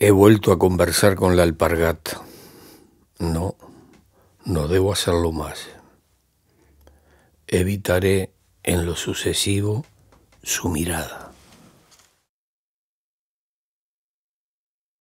He vuelto a conversar con la alpargata. No, no debo hacerlo más. Evitaré en lo sucesivo su mirada.